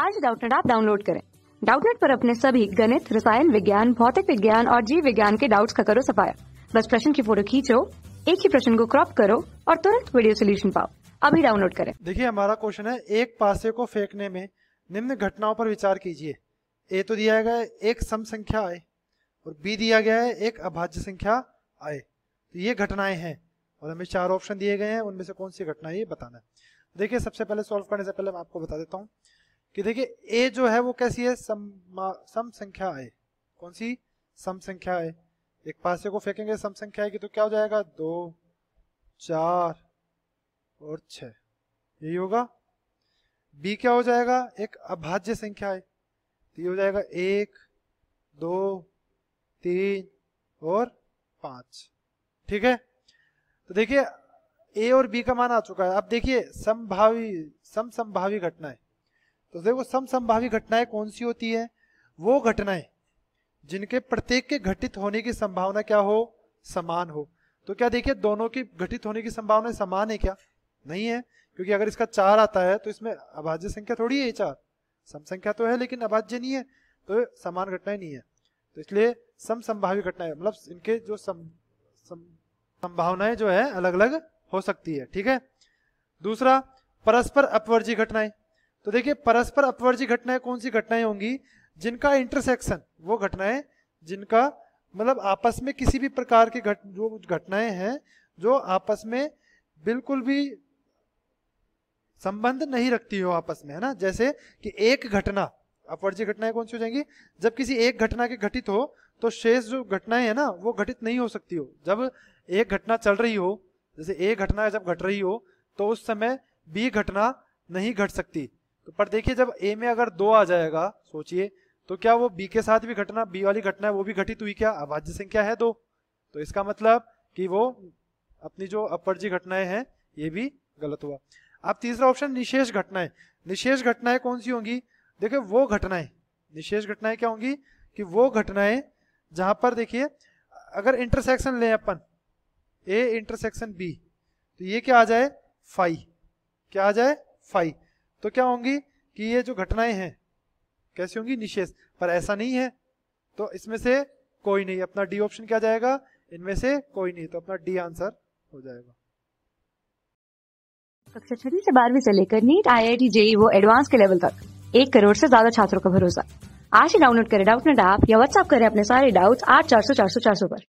आज डाउटनेट आप डाउनलोड करें डाउटनेट पर अपने सभी गणित रसायन विज्ञान भौतिक विज्ञान और जीव विज्ञान के डाउट्स का करो सफाया बस प्रश्न की फोटो खींचो एक ही प्रश्न को क्रॉप करो और तुरंत वीडियो सोल्यूशन पाओ अभी डाउनलोड करें देखिए हमारा क्वेश्चन है एक पासे को फेंकने में निम्न घटनाओं पर विचार कीजिए ए तो दिया गया है एक सम संख्या आए और बी दिया गया है एक अभाज्य संख्या आए तो ये घटनाएं हैं और हमें चार ऑप्शन दिए गए हैं उनमें से कौन सी घटना ये बताना है देखिए सबसे पहले सॉल्व करने से पहले मैं आपको बता देता हूँ कि देखिए ए जो है वो कैसी है सम सम संख्या आए कौन सी सम संख्या आए एक पासे को फेंकेंगे सम संख्या आएगी तो क्या हो जाएगा दो चार और छ यही होगा बी क्या हो जाएगा एक अभाज्य संख्या है तो ये हो जाएगा एक दो तीन और पांच ठीक है तो देखिए ए और बी का मान आ चुका है अब देखिए समभावी सम संभावी घटनाएं तो देखो सम संभावी घटनाएं कौन सी होती है वो घटनाएं जिनके प्रत्येक के घटित होने की संभावना क्या हो समान हो तो क्या देखिए दोनों की घटित होने की संभावना समान है क्या नहीं है क्योंकि अगर इसका चार आता है तो इसमें अभाज्य संख्या थोड़ी है चार सम संख्या तो है लेकिन अभाज्य नहीं है तो समान घटनाएं नहीं है तो इसलिए सम संभावी घटनाएं मतलब इनके जो सम, सम संभावनाएं जो है अलग अलग हो सकती है ठीक है दूसरा परस्पर अपवर्जी घटनाएं तो देखिए परस्पर अपवर्जी घटनाएं कौन सी घटनाएं होंगी जिनका इंटरसेक्शन वो घटनाएं जिनका मतलब आपस में किसी भी प्रकार की घट जो घटनाएं हैं जो आपस में बिल्कुल भी संबंध नहीं रखती हो आपस में है ना जैसे कि एक घटना अपवर्जी घटनाएं कौन सी हो जाएंगी जब किसी एक घटना के घटित हो तो शेष जो घटनाएं है ना वो घटित नहीं हो सकती हो जब एक घटना चल रही हो जैसे एक घटना जब घट रही हो तो उस समय बी घटना नहीं घट सकती तो पर देखिए जब ए में अगर दो आ जाएगा सोचिए तो क्या वो बी के साथ भी घटना बी वाली घटना है वो भी घटित हुई क्या अभाज्य संख्या है दो तो इसका मतलब कि वो अपनी जो अपरजी घटनाएं हैं ये भी गलत हुआ अब तीसरा ऑप्शन निशेष घटनाएं निशेष घटनाएं कौन सी होंगी देखिये वो घटनाएं निशेष घटनाएं क्या होंगी कि वो घटनाएं जहां पर देखिए अगर इंटरसेक्शन ले अपन ए इंटरसेक्शन बी तो ये क्या आ जाए फाइव क्या आ जाए फाइव तो क्या होंगी कि ये जो घटनाएं हैं कैसी होंगी निशेष पर ऐसा नहीं है तो इसमें से कोई नहीं अपना डी ऑप्शन क्या जाएगा इनमें से कोई नहीं तो अपना डी आंसर हो जाएगा कक्षा छठी से बारहवीं से लेकर NEET I I T JEE वो एडवांस के लेवल तक एक करोड़ से ज्यादा छात्रों का भरोसा आज ही डाउनलोड करें डाउट नेट ऐप या व्हाट्सएप करें अपने सारे डाउट्स आठ चार सौ चार सौ चार सौ पर